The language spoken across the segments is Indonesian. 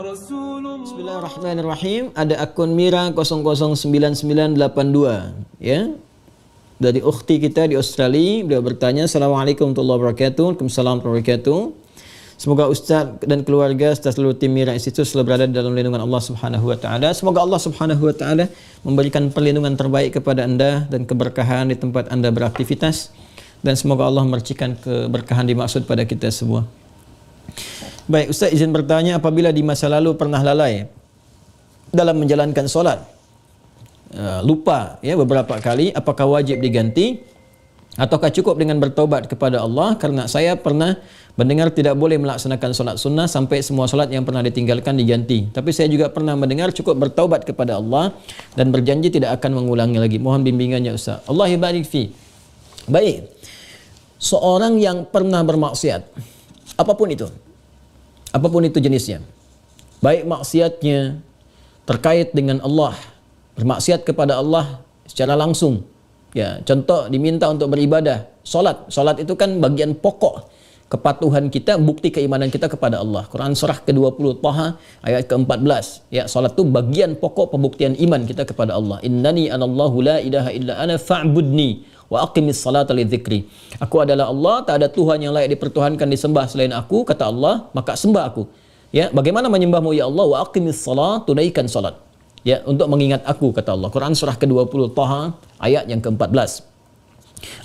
Bismillahirrahmanirrahim. Ada akun Mira 009982 ya. Dari ukhti kita di Australia, beliau bertanya, Assalamualaikum warahmatullahi wabarakatuh. Waalaikumsalam warahmatullahi wabarakatuh. Semoga Ustaz dan keluarga serta seluruh tim Mira institut selalu berada dalam lindungan Allah Subhanahu wa taala. Semoga Allah Subhanahu wa taala memberikan perlindungan terbaik kepada Anda dan keberkahan di tempat Anda beraktivitas dan semoga Allah mercikan keberkahan dimaksud pada kita semua. Baik, Ustaz izin bertanya apabila di masa lalu pernah lalai dalam menjalankan solat, eh, lupa ya beberapa kali, apakah wajib diganti ataukah cukup dengan bertobat kepada Allah karena saya pernah mendengar tidak boleh melaksanakan solat sunnah sampai semua solat yang pernah ditinggalkan diganti. Tapi saya juga pernah mendengar cukup bertobat kepada Allah dan berjanji tidak akan mengulangi lagi. Mohon bimbingannya Ustaz. Allah barik fi. Baik. Seorang yang pernah bermaksiat apapun itu. Apapun itu jenisnya. Baik maksiatnya terkait dengan Allah, bermaksiat kepada Allah secara langsung. Ya, contoh diminta untuk beribadah, salat. Salat itu kan bagian pokok kepatuhan kita, bukti keimanan kita kepada Allah. Quran surah ke-20 Taha ayat ke-14. Ya, salat itu bagian pokok pembuktian iman kita kepada Allah. Innani anallahu la ilaha illa ana fa'budni wa aqimis salata li Aku adalah Allah, tak ada Tuhan yang layak dipertuhankan disembah selain aku, kata Allah, maka sembah aku. Ya, bagaimana menyembahmu ya Allah? Wa aqimis salat, tunaikan salat. Ya, untuk mengingat aku kata Allah. Quran surah ke-20 Taha ayat yang ke-14.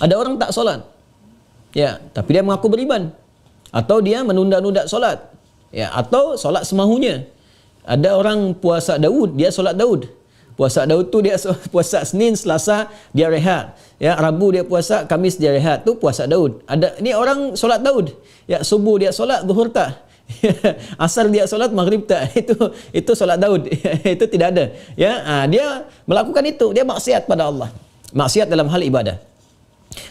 Ada orang tak salat. Ya, tapi dia mengaku beriman atau dia menunda-nunda salat. Ya, atau salat semahunya. Ada orang puasa Daud, dia salat Daud. Puasa Daud tu dia puasa Senin, Selasa dia rehat. Ya, Rabu dia puasa, Kamis dia rehat. Tu puasa Daud. Ada ni orang solat Daud. Ya, subuh dia solat, zuhur tak. Asar dia solat maghrib tak itu itu solat Daud itu tidak ada ya dia melakukan itu dia maksiat pada Allah maksiat dalam hal ibadah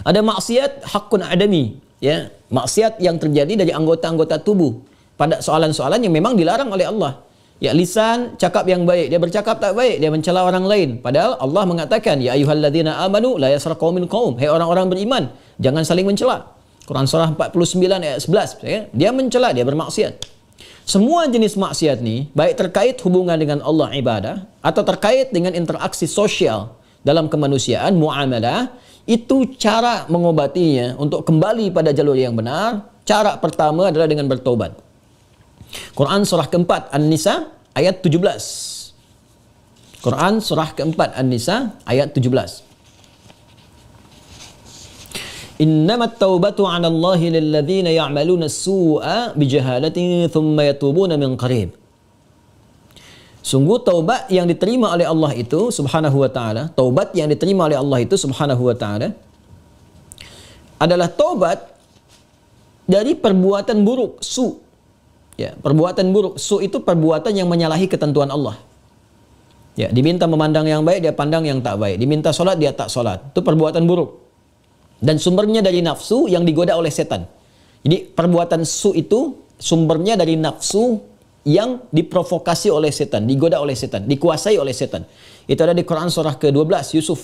ada maksiat hakun adami ya maksiat yang terjadi dari anggota-anggota tubuh pada soalan-soalan yang memang dilarang oleh Allah Ya lisan cakap yang baik, dia bercakap tak baik, dia mencela orang lain. Padahal Allah mengatakan, ya ayyuhalladzina amanu la yasraqu min qaum. Hai orang-orang beriman, jangan saling mencela. Quran surah 49 ayat 11, ya. Dia mencela, dia bermaksiat. Semua jenis maksiat ni, baik terkait hubungan dengan Allah ibadah atau terkait dengan interaksi sosial dalam kemanusiaan, muamalah, itu cara mengobatinya untuk kembali pada jalur yang benar. Cara pertama adalah dengan bertobat. Quran surah keempat An-Nisa ayat 17. Quran surah keempat An-Nisa ayat 17. إنما التوبة على الله للذين يعملون السوء بجهالة ثم يتوبون من قريب Sungguh taubat yang diterima oleh Allah itu subhanahu wa ta'ala Taubat yang diterima oleh Allah itu subhanahu wa ta'ala Adalah taubat dari perbuatan buruk, su Ya, perbuatan buruk. Su itu perbuatan yang menyalahi ketentuan Allah. Ya, diminta memandang yang baik, dia pandang yang tak baik. Diminta sholat dia tak sholat. Itu perbuatan buruk. Dan sumbernya dari nafsu yang digoda oleh setan. Jadi perbuatan su itu sumbernya dari nafsu yang diprovokasi oleh setan, digoda oleh setan, dikuasai oleh setan. Itu ada di Quran surah ke-12 Yusuf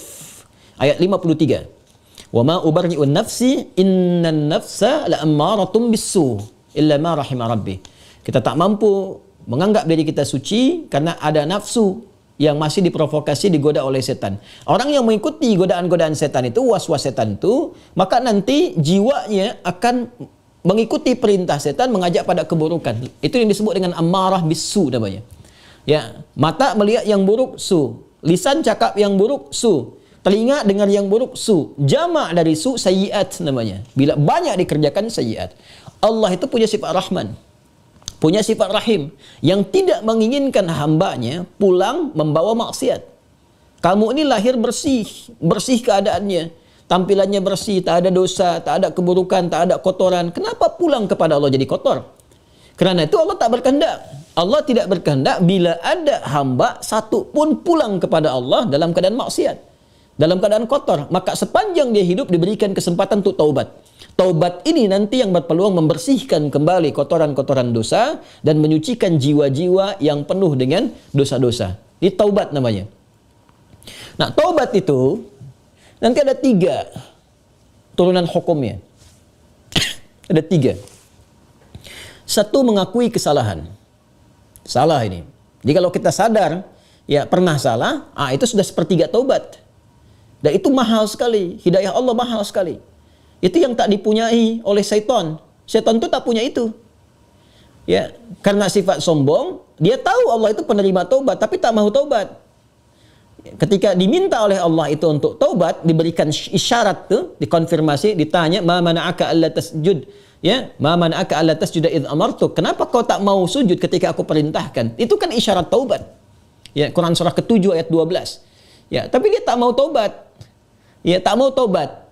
ayat 53. Wa ma ubarri'u nafsi innan nafsa la'ammaratun bisu illa ma rahimah rabbi. Kita tak mampu menganggap diri kita suci karena ada nafsu yang masih diprovokasi digoda oleh setan. Orang yang mengikuti godaan-godaan setan itu, was-was setan itu, maka nanti jiwanya akan mengikuti perintah setan mengajak pada keburukan. Itu yang disebut dengan amarah bisu namanya. Ya, mata melihat yang buruk su, lisan cakap yang buruk su, telinga dengar yang buruk su. Jamak dari su sayiat namanya. Bila banyak dikerjakan sayiat. Allah itu punya sifat rahman. punya sifat rahim yang tidak menginginkan hambanya pulang membawa maksiat. Kamu ini lahir bersih, bersih keadaannya, tampilannya bersih, tak ada dosa, tak ada keburukan, tak ada kotoran. Kenapa pulang kepada Allah jadi kotor? Kerana itu Allah tak berkehendak. Allah tidak berkehendak bila ada hamba satu pun pulang kepada Allah dalam keadaan maksiat. dalam keadaan kotor. Maka sepanjang dia hidup diberikan kesempatan untuk taubat. Taubat ini nanti yang berpeluang membersihkan kembali kotoran-kotoran dosa dan menyucikan jiwa-jiwa yang penuh dengan dosa-dosa. Ini taubat namanya. Nah, taubat itu nanti ada tiga turunan hukumnya. ada tiga. Satu mengakui kesalahan. Salah ini. Jadi kalau kita sadar, ya pernah salah, ah itu sudah sepertiga taubat. Dan itu mahal sekali. Hidayah Allah mahal sekali. Itu yang tak dipunyai oleh setan. Setan itu tak punya itu. Ya, karena sifat sombong, dia tahu Allah itu penerima taubat tapi tak mau taubat. Ketika diminta oleh Allah itu untuk taubat, diberikan isyarat tuh, dikonfirmasi, ditanya, "Ma mana'aka alla tasjud?" Ya, "Ma mana'aka alla tasjud id amartu Kenapa kau tak mau sujud ketika aku perintahkan? Itu kan isyarat taubat. Ya, Quran surah ke-7 ayat 12. Ya, tapi dia tak mau taubat ya tak mau tobat.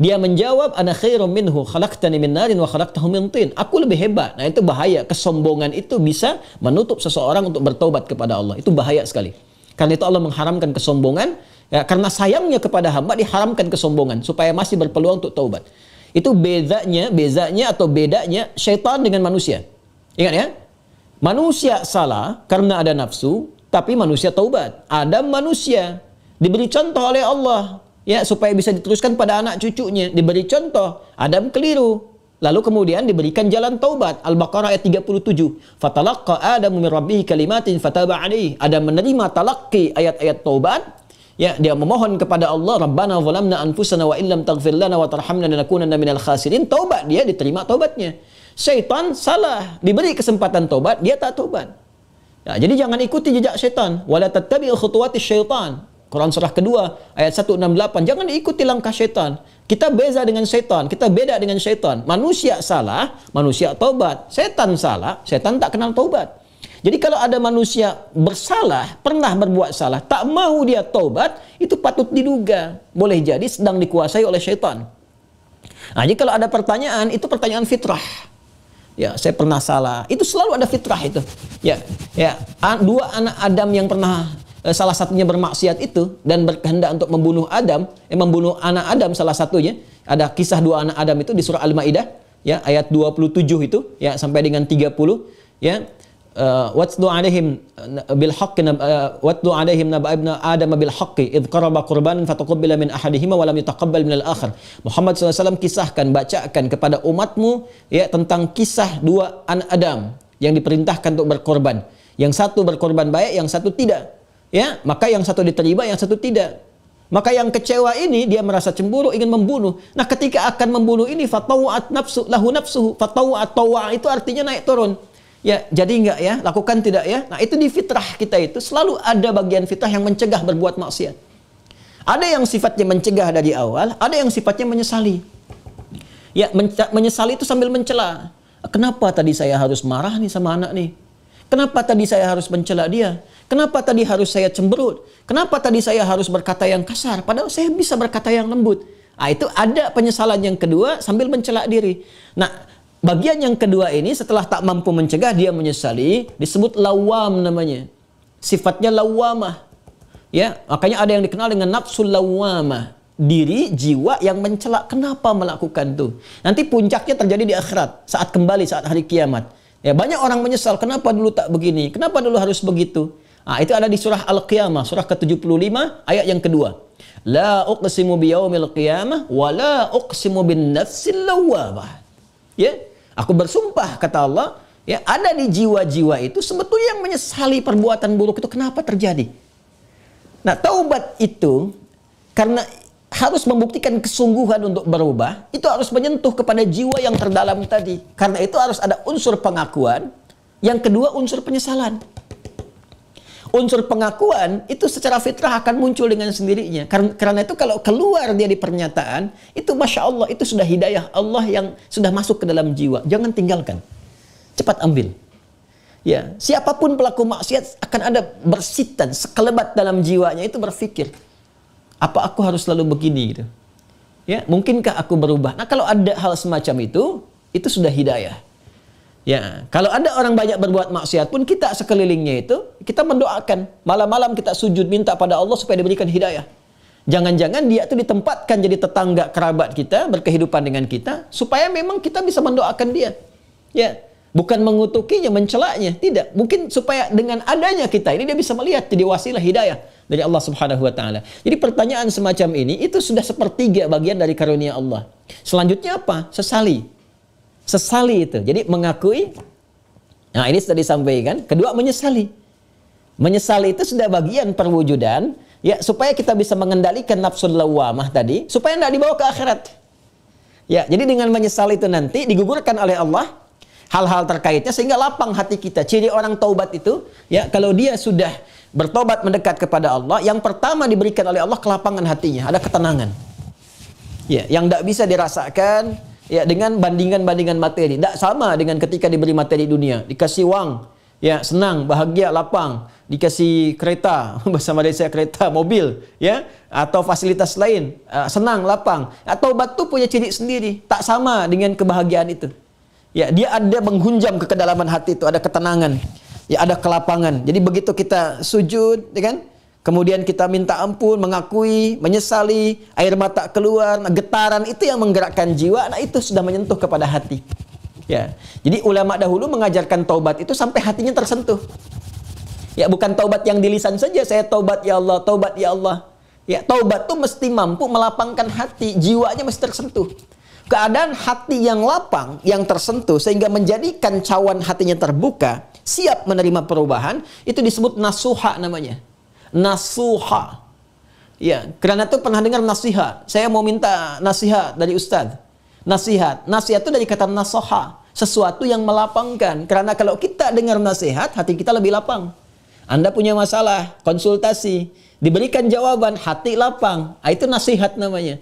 Dia menjawab ana khairum minhu khalaqtani min narin wa khalaqtahu min tin. Aku lebih hebat. Nah, itu bahaya. Kesombongan itu bisa menutup seseorang untuk bertobat kepada Allah. Itu bahaya sekali. Karena itu Allah mengharamkan kesombongan ya, karena sayangnya kepada hamba diharamkan kesombongan supaya masih berpeluang untuk taubat. Itu bedanya, bedanya atau bedanya syaitan dengan manusia. Ingat ya? Manusia salah karena ada nafsu, tapi manusia taubat. Ada manusia diberi contoh oleh Allah ya supaya bisa diteruskan pada anak cucunya diberi contoh Adam keliru lalu kemudian diberikan jalan taubat Al-Baqarah ayat 37 fatalaqqa Adam min rabbih kalimatin fataba alaihi Adam menerima talaqqi ayat-ayat taubat ya dia memohon kepada Allah Rabbana zalamna anfusana wa illam taghfir lana wa tarhamna lanakunanna minal khasirin taubat dia diterima taubatnya syaitan salah diberi kesempatan taubat dia tak taubat ya, jadi jangan ikuti jejak syaitan wala tattabi'u khutuwati syaitan Quran surah kedua ayat 168. Jangan ikuti langkah syaitan. Kita beza dengan syaitan, kita beda dengan syaitan. Manusia salah, manusia taubat. Setan salah, setan tak kenal taubat. Jadi kalau ada manusia bersalah, pernah berbuat salah, tak mau dia taubat, itu patut diduga. Boleh jadi sedang dikuasai oleh syaitan. Nah, jadi kalau ada pertanyaan, itu pertanyaan fitrah. Ya, saya pernah salah. Itu selalu ada fitrah itu. Ya, ya. Dua anak Adam yang pernah Eh, salah satunya bermaksiat itu dan berkehendak untuk membunuh Adam, eh, membunuh anak Adam salah satunya. Ada kisah dua anak Adam itu di surah Al-Maidah ya ayat 27 itu ya sampai dengan 30 ya eh, watlu alaihim eh, bil haqq watlu alaihim naba ibn adam bil haqq id qaraba qurban fataqabbala min ahadihima wa lam yataqabbal min al akhar Muhammad SAW kisahkan bacakan kepada umatmu ya tentang kisah dua anak Adam yang diperintahkan untuk berkorban yang satu berkorban baik yang satu tidak ya maka yang satu diterima yang satu tidak maka yang kecewa ini dia merasa cemburu ingin membunuh nah ketika akan membunuh ini fatawat nafsu lahu nafsu fatawat tawa itu artinya naik turun ya jadi enggak ya lakukan tidak ya nah itu di fitrah kita itu selalu ada bagian fitrah yang mencegah berbuat maksiat ada yang sifatnya mencegah dari awal ada yang sifatnya menyesali ya menyesali itu sambil mencela kenapa tadi saya harus marah nih sama anak nih Kenapa tadi saya harus mencela dia? Kenapa tadi harus saya cemberut? Kenapa tadi saya harus berkata yang kasar? Padahal saya bisa berkata yang lembut. Nah, itu ada penyesalan yang kedua sambil mencela diri. Nah, bagian yang kedua ini setelah tak mampu mencegah dia menyesali disebut lawam namanya. Sifatnya lawamah. Ya, makanya ada yang dikenal dengan nafsul lawamah. Diri, jiwa yang mencela kenapa melakukan itu. Nanti puncaknya terjadi di akhirat saat kembali saat hari kiamat Ya banyak orang menyesal, kenapa dulu tak begini? Kenapa dulu harus begitu? Ah, itu ada di surah Al-Qiyamah, surah ke-75, ayat yang kedua. La uqsimu biyaumil qiyamah wa la uqsimu bin nafsil lawwamah. Ya, aku bersumpah kata Allah, ya ada di jiwa-jiwa itu sebetulnya yang menyesali perbuatan buruk itu kenapa terjadi. Nah, taubat itu karena harus membuktikan kesungguhan untuk berubah, itu harus menyentuh kepada jiwa yang terdalam tadi. Karena itu harus ada unsur pengakuan, yang kedua unsur penyesalan. Unsur pengakuan itu secara fitrah akan muncul dengan sendirinya. Karena itu kalau keluar dia di pernyataan, itu Masya Allah, itu sudah hidayah Allah yang sudah masuk ke dalam jiwa. Jangan tinggalkan. Cepat ambil. Ya, siapapun pelaku maksiat akan ada bersitan, sekelebat dalam jiwanya itu berpikir. Apa aku harus selalu begini gitu? Ya, mungkinkah aku berubah? Nah, kalau ada hal semacam itu, itu sudah hidayah. Ya, kalau ada orang banyak berbuat maksiat pun kita sekelilingnya itu kita mendoakan malam-malam kita sujud minta pada Allah supaya diberikan hidayah. Jangan-jangan dia itu ditempatkan jadi tetangga kerabat kita berkehidupan dengan kita supaya memang kita bisa mendoakan dia. Ya, Bukan mengutukinya, mencelaknya, tidak. Mungkin supaya dengan adanya kita ini dia bisa melihat jadi wasilah hidayah dari Allah Subhanahu wa taala. Jadi pertanyaan semacam ini itu sudah sepertiga bagian dari karunia Allah. Selanjutnya apa? Sesali. Sesali itu. Jadi mengakui Nah, ini sudah disampaikan. Kedua menyesali. Menyesali itu sudah bagian perwujudan ya supaya kita bisa mengendalikan nafsu lawamah tadi supaya tidak dibawa ke akhirat. Ya, jadi dengan menyesal itu nanti digugurkan oleh Allah hal-hal terkaitnya sehingga lapang hati kita. Ciri orang taubat itu ya kalau dia sudah bertobat mendekat kepada Allah, yang pertama diberikan oleh Allah kelapangan hatinya, ada ketenangan. Ya, yang tidak bisa dirasakan ya dengan bandingan-bandingan materi. Tidak sama dengan ketika diberi materi dunia, dikasih uang, ya senang, bahagia, lapang, dikasih kereta, bahasa Malaysia kereta, mobil, ya atau fasilitas lain, ah, senang, lapang. Atau nah, batu punya ciri sendiri, tak sama dengan kebahagiaan itu. Ya, dia ada menghunjam ke kedalaman hati itu, ada ketenangan, ya ada kelapangan. Jadi begitu kita sujud, ya kan? Kemudian kita minta ampun, mengakui, menyesali, air mata keluar, nah, getaran itu yang menggerakkan jiwa, nah itu sudah menyentuh kepada hati. Ya. Jadi ulama dahulu mengajarkan taubat itu sampai hatinya tersentuh. Ya, bukan taubat yang di lisan saja, saya taubat ya Allah, taubat ya Allah. Ya, taubat tuh mesti mampu melapangkan hati, jiwanya mesti tersentuh. Keadaan hati yang lapang, yang tersentuh sehingga menjadikan cawan hatinya terbuka, siap menerima perubahan, itu disebut nasuha namanya. Nasuha. Ya, karena itu pernah dengar nasihat. Saya mau minta nasihat dari ustadz. Nasihat. Nasihat itu dari kata nasoha. Sesuatu yang melapangkan. Karena kalau kita dengar nasihat, hati kita lebih lapang. Anda punya masalah, konsultasi. Diberikan jawaban, hati lapang. Ah, itu nasihat namanya.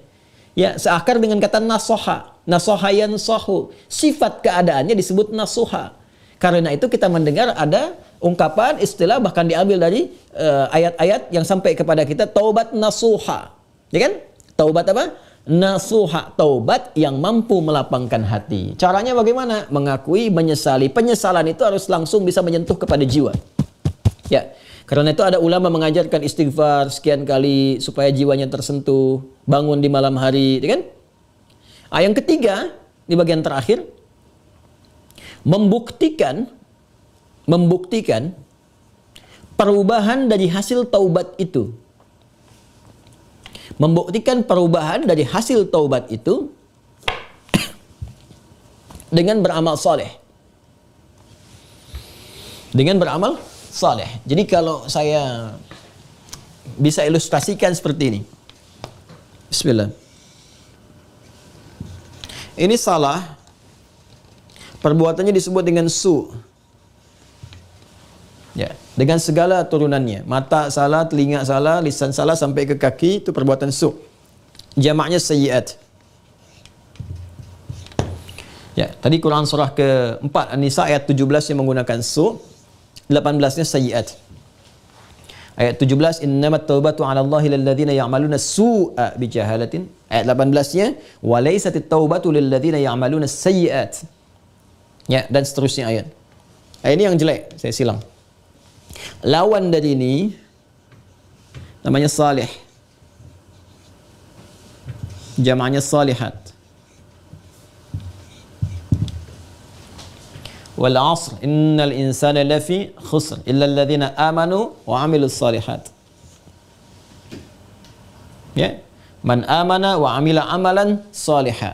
Ya, seakar dengan kata nasoha. Nasohayan sohu. Sifat keadaannya disebut nasoha. Karena itu kita mendengar ada ungkapan, istilah bahkan diambil dari eh, ayat-ayat yang sampai kepada kita taubat nasuha. Ya kan? Taubat apa? Nasuha, taubat yang mampu melapangkan hati. Caranya bagaimana? Mengakui, menyesali. Penyesalan itu harus langsung bisa menyentuh kepada jiwa. Ya, karena itu ada ulama mengajarkan istighfar sekian kali supaya jiwanya tersentuh, bangun di malam hari, ya kan? Ah, yang ketiga, di bagian terakhir, membuktikan membuktikan perubahan dari hasil taubat itu. Membuktikan perubahan dari hasil taubat itu dengan beramal soleh. Dengan beramal saleh. Jadi kalau saya bisa ilustrasikan seperti ini. Bismillah. Ini salah. Perbuatannya disebut dengan su. Ya, dengan segala turunannya. Mata salah, telinga salah, lisan salah sampai ke kaki itu perbuatan su. Jamaknya sayyiat. Ya, tadi Quran surah ke-4 An-Nisa ayat 17 yang menggunakan su. 18-nya sayyiat. Ayat 17 innamat taubatu 'ala Allahi lil ladzina ya'maluna su'a bi jahalatin. Ayat 18-nya walaisatit taubatu lil ladzina ya'maluna sayyiat. Ya, dan seterusnya ayat. Ayat ini yang jelek, saya silang. Lawan dari ini namanya salih. Jamaknya salihat. wal asr innal insana lafi khusr illa alladhina amanu wa amilus salihat ya man amana wa amila amalan saliha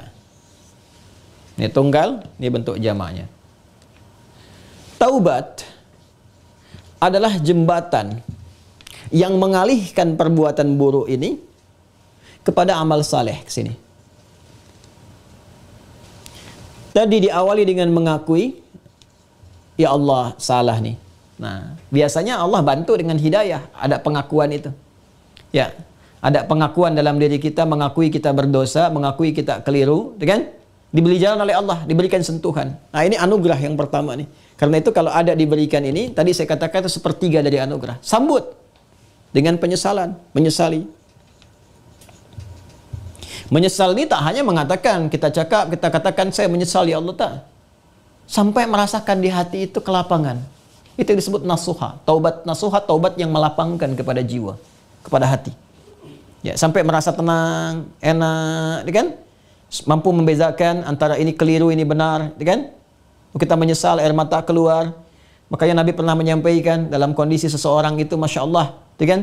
ini tunggal ini bentuk jamaknya taubat adalah jembatan yang mengalihkan perbuatan buruk ini kepada amal saleh ke sini tadi diawali dengan mengakui ya Allah salah nih. Nah, biasanya Allah bantu dengan hidayah, ada pengakuan itu. Ya, ada pengakuan dalam diri kita, mengakui kita berdosa, mengakui kita keliru, ya kan? Dibeli jalan oleh Allah, diberikan sentuhan. Nah, ini anugerah yang pertama nih. Karena itu kalau ada diberikan ini, tadi saya katakan itu sepertiga dari anugerah. Sambut dengan penyesalan, menyesali. Menyesal ini tak hanya mengatakan, kita cakap, kita katakan saya menyesal ya Allah tak sampai merasakan di hati itu kelapangan. Itu disebut nasuha, taubat nasuha, taubat yang melapangkan kepada jiwa, kepada hati. Ya, sampai merasa tenang, enak, gitu kan? Mampu membedakan antara ini keliru, ini benar, gitu kan? Kita menyesal, air mata keluar. Makanya Nabi pernah menyampaikan dalam kondisi seseorang itu, masya Allah, gitu kan?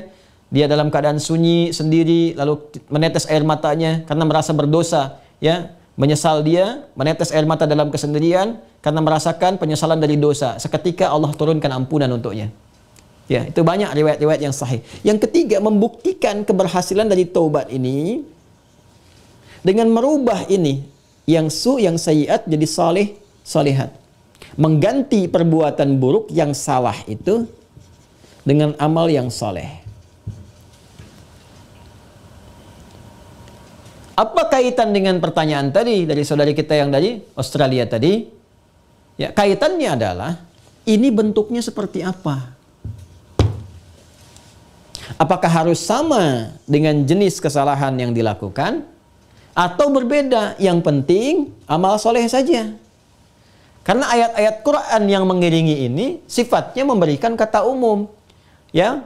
Dia dalam keadaan sunyi sendiri, lalu menetes air matanya karena merasa berdosa, ya Menyesal dia, menetes air mata dalam kesendirian karena merasakan penyesalan dari dosa. Seketika Allah turunkan ampunan untuknya. Ya, itu banyak riwayat-riwayat yang sahih. Yang ketiga, membuktikan keberhasilan dari taubat ini dengan merubah ini yang su yang sayiat jadi saleh salihat. Mengganti perbuatan buruk yang salah itu dengan amal yang saleh. Apa kaitan dengan pertanyaan tadi dari saudari kita yang dari Australia tadi? Ya, kaitannya adalah ini bentuknya seperti apa? Apakah harus sama dengan jenis kesalahan yang dilakukan atau berbeda? Yang penting amal soleh saja. Karena ayat-ayat Quran yang mengiringi ini sifatnya memberikan kata umum. Ya,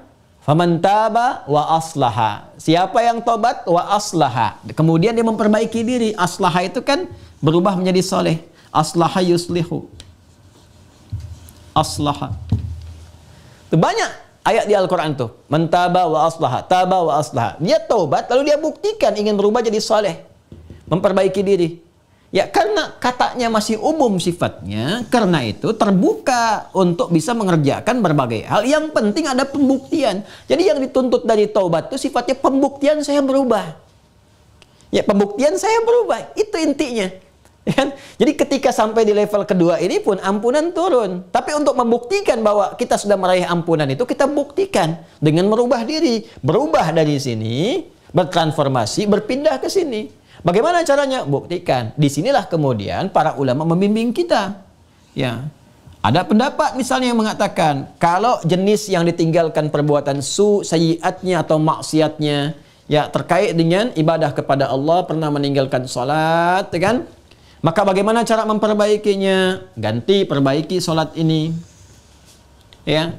Faman taba wa aslaha. Siapa yang tobat wa aslaha. Kemudian dia memperbaiki diri. Aslaha itu kan berubah menjadi soleh. Aslaha yuslihu. Aslaha. Itu banyak ayat di Al-Quran tuh. Mentaba wa aslaha. Taba wa aslaha. Dia tobat lalu dia buktikan ingin berubah jadi soleh. Memperbaiki diri. Ya karena katanya masih umum sifatnya, karena itu terbuka untuk bisa mengerjakan berbagai hal. Yang penting ada pembuktian. Jadi yang dituntut dari taubat itu sifatnya pembuktian saya berubah. Ya pembuktian saya berubah, itu intinya. Ya, kan? jadi ketika sampai di level kedua ini pun ampunan turun. Tapi untuk membuktikan bahwa kita sudah meraih ampunan itu kita buktikan dengan merubah diri, berubah dari sini, bertransformasi, berpindah ke sini. Bagaimana caranya? Buktikan. Disinilah kemudian para ulama membimbing kita. Ya. Ada pendapat misalnya yang mengatakan kalau jenis yang ditinggalkan perbuatan su, sayiatnya atau maksiatnya ya terkait dengan ibadah kepada Allah pernah meninggalkan sholat, ya kan maka bagaimana cara memperbaikinya ganti perbaiki sholat ini ya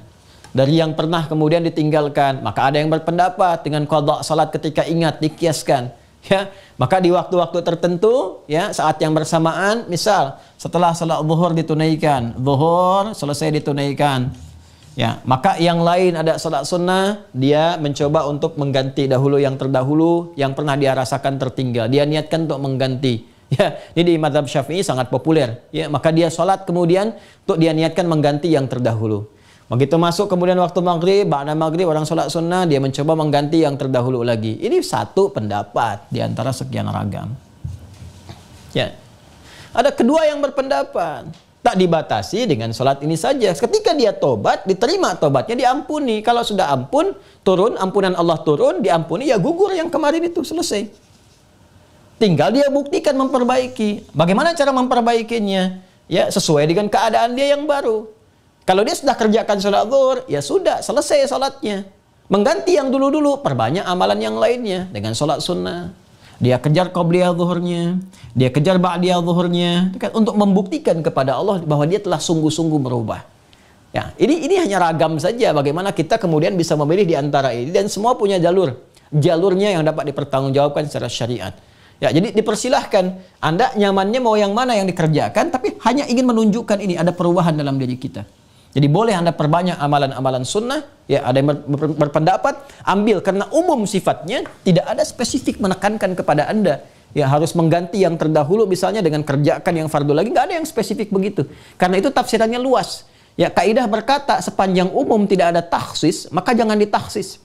dari yang pernah kemudian ditinggalkan maka ada yang berpendapat dengan qada sholat ketika ingat dikiaskan ya maka di waktu-waktu tertentu ya saat yang bersamaan misal setelah salat zuhur ditunaikan zuhur selesai ditunaikan ya maka yang lain ada salat sunnah dia mencoba untuk mengganti dahulu yang terdahulu yang pernah dia rasakan tertinggal dia niatkan untuk mengganti Ya, ini di madhab syafi'i sangat populer. Ya, maka dia sholat kemudian untuk dia niatkan mengganti yang terdahulu. Begitu masuk kemudian waktu maghrib, ba'da maghrib orang sholat sunnah, dia mencoba mengganti yang terdahulu lagi. Ini satu pendapat di antara sekian ragam. Ya. Ada kedua yang berpendapat. Tak dibatasi dengan sholat ini saja. Ketika dia tobat, diterima tobatnya, diampuni. Kalau sudah ampun, turun, ampunan Allah turun, diampuni, ya gugur yang kemarin itu, selesai. Tinggal dia buktikan memperbaiki. Bagaimana cara memperbaikinya? Ya, sesuai dengan keadaan dia yang baru. Kalau dia sudah kerjakan sholat zuhur, ya sudah, selesai sholatnya. Mengganti yang dulu-dulu, perbanyak amalan yang lainnya dengan sholat sunnah. Dia kejar qabliyah zuhurnya, dia kejar ba'diyah zuhurnya, kan untuk membuktikan kepada Allah bahwa dia telah sungguh-sungguh merubah. Ya, ini ini hanya ragam saja bagaimana kita kemudian bisa memilih di antara ini dan semua punya jalur. Jalurnya yang dapat dipertanggungjawabkan secara syariat. Ya, jadi dipersilahkan Anda nyamannya mau yang mana yang dikerjakan tapi hanya ingin menunjukkan ini ada perubahan dalam diri kita. Jadi boleh Anda perbanyak amalan-amalan sunnah. Ya, ada yang berpendapat, ambil karena umum sifatnya tidak ada spesifik menekankan kepada Anda. Ya harus mengganti yang terdahulu misalnya dengan kerjakan yang fardu lagi. Nggak ada yang spesifik begitu. Karena itu tafsirannya luas. Ya kaidah berkata sepanjang umum tidak ada taksis, maka jangan ditaksis.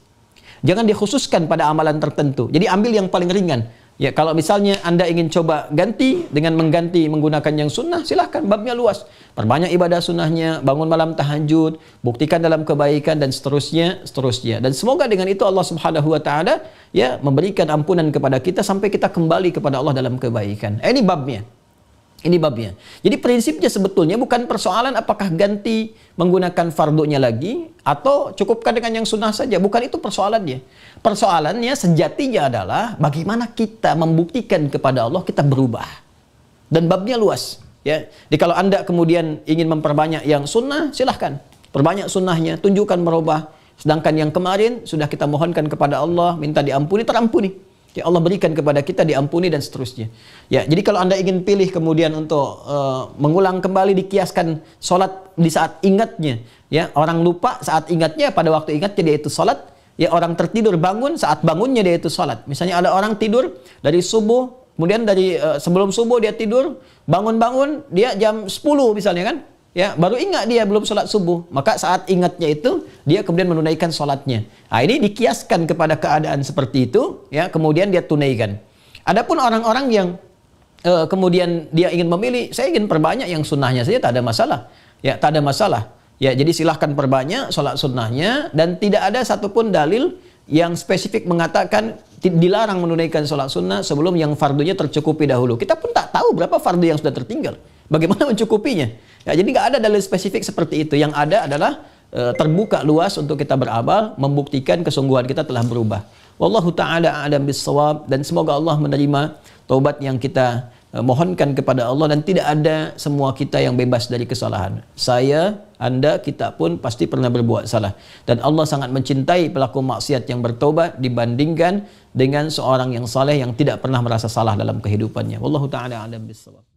Jangan dikhususkan pada amalan tertentu. Jadi ambil yang paling ringan. Ya, kalau misalnya Anda ingin coba ganti dengan mengganti menggunakan yang sunnah, silahkan babnya luas. Perbanyak ibadah sunnahnya, bangun malam tahajud, buktikan dalam kebaikan dan seterusnya, seterusnya. Dan semoga dengan itu Allah Subhanahu wa taala ya memberikan ampunan kepada kita sampai kita kembali kepada Allah dalam kebaikan. Eh, ini babnya. Ini babnya. Jadi prinsipnya sebetulnya bukan persoalan apakah ganti menggunakan fardunya lagi atau cukupkan dengan yang sunnah saja. Bukan itu persoalannya. Persoalannya sejatinya adalah bagaimana kita membuktikan kepada Allah kita berubah. Dan babnya luas. Ya, jadi kalau Anda kemudian ingin memperbanyak yang sunnah, silahkan. Perbanyak sunnahnya, tunjukkan merubah. Sedangkan yang kemarin sudah kita mohonkan kepada Allah, minta diampuni, terampuni. Ya Allah berikan kepada kita diampuni dan seterusnya. Ya, jadi kalau Anda ingin pilih kemudian untuk uh, mengulang kembali dikiaskan salat di saat ingatnya, ya, orang lupa saat ingatnya pada waktu ingatnya dia itu salat, ya orang tertidur bangun saat bangunnya dia itu salat. Misalnya ada orang tidur dari subuh Kemudian dari uh, sebelum subuh dia tidur, bangun-bangun dia jam 10 misalnya kan. Ya, baru ingat dia belum sholat subuh. Maka saat ingatnya itu, dia kemudian menunaikan sholatnya. Nah, ini dikiaskan kepada keadaan seperti itu, ya, kemudian dia tunaikan. Adapun orang-orang yang uh, kemudian dia ingin memilih, saya ingin perbanyak yang sunnahnya saja, tak ada masalah. Ya, tak ada masalah. Ya, jadi silahkan perbanyak sholat sunnahnya, dan tidak ada satupun dalil yang spesifik mengatakan dilarang menunaikan sholat sunnah sebelum yang fardunya tercukupi dahulu. Kita pun tak tahu berapa fardu yang sudah tertinggal. Bagaimana mencukupinya? Ya, jadi nggak ada dalil spesifik seperti itu. Yang ada adalah e, terbuka luas untuk kita beramal, membuktikan kesungguhan kita telah berubah. Wallahu ta'ala a'lam bisawab. Dan semoga Allah menerima taubat yang kita Eh, mohonkan kepada Allah dan tidak ada semua kita yang bebas dari kesalahan. Saya, Anda, kita pun pasti pernah berbuat salah. Dan Allah sangat mencintai pelaku maksiat yang bertobat dibandingkan dengan seorang yang saleh yang tidak pernah merasa salah dalam kehidupannya. Wallahu taala alam bisawab.